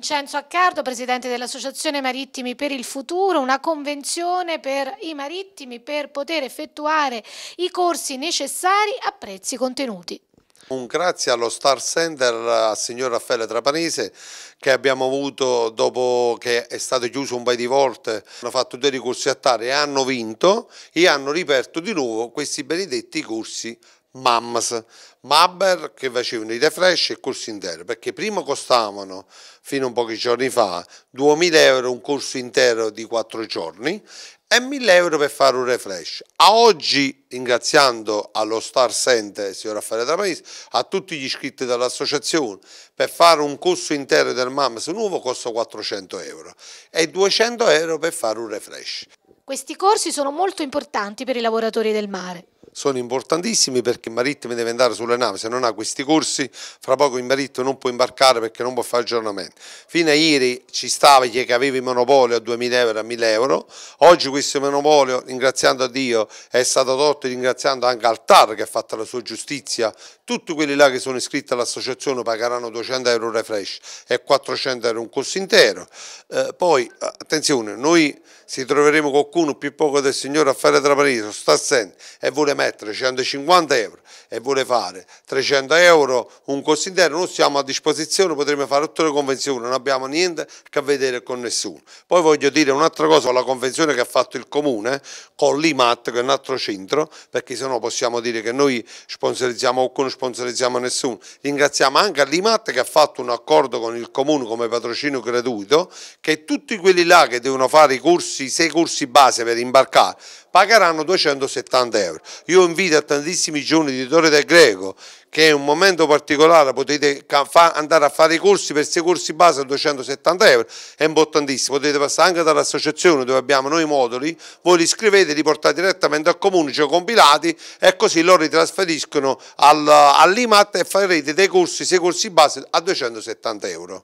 Vincenzo Accardo, presidente dell'Associazione Marittimi per il Futuro, una convenzione per i marittimi per poter effettuare i corsi necessari a prezzi contenuti. Un grazie allo Star Center, al signor Raffaele Trapanese, che abbiamo avuto dopo che è stato chiuso un paio di volte, hanno fatto due ricorsi a tare e hanno vinto e hanno riperto di nuovo questi benedetti corsi MAMS, Mabber che facevano i refresh e il corso intero, perché prima costavano, fino a pochi giorni fa, 2.000 euro un corso intero di 4 giorni e 1.000 euro per fare un refresh. A oggi, ringraziando allo Star Center, signor Raffaele Tramaisi, a tutti gli iscritti dell'associazione, per fare un corso intero del MAMS nuovo costa 400 euro e 200 euro per fare un refresh. Questi corsi sono molto importanti per i lavoratori del mare sono importantissimi perché il marittimo deve andare sulle navi, se non ha questi corsi fra poco il marittimo non può imbarcare perché non può fare aggiornamento. Fino a ieri ci stava chi aveva il monopolio a 2.000 euro a 1.000 euro, oggi questo monopolio ringraziando a Dio è stato tolto ringraziando anche Altar che ha fatto la sua giustizia, tutti quelli là che sono iscritti all'associazione pagheranno 200 euro refresh e 400 euro un corso intero. Eh, poi attenzione, noi si troveremo qualcuno più poco del signore a fare traparito, sta assente e vuole mettere 350 eh, euro e vuole fare 300 euro un corso interno, noi siamo a disposizione, potremo fare tutte le convenzioni, non abbiamo niente a che vedere con nessuno. Poi voglio dire un'altra cosa, la convenzione che ha fatto il Comune con l'IMAT, che è un altro centro, perché se no possiamo dire che noi sponsorizziamo qualcuno, non sponsorizziamo nessuno. Ringraziamo anche l'IMAT che ha fatto un accordo con il Comune come patrocinio gratuito, che tutti quelli là che devono fare i corsi, i sei corsi base per imbarcare, pagheranno 270 euro. Io invito a tantissimi giovani di Torre del Greco che è un momento particolare, potete andare a fare i corsi per sei corsi base a 270 euro, è importantissimo, potete passare anche dall'associazione dove abbiamo noi i moduli, voi li scrivete, li portate direttamente al comune, cioè compilati e così loro li trasferiscono al, all'IMAT e farete dei corsi, sei corsi base a 270 euro.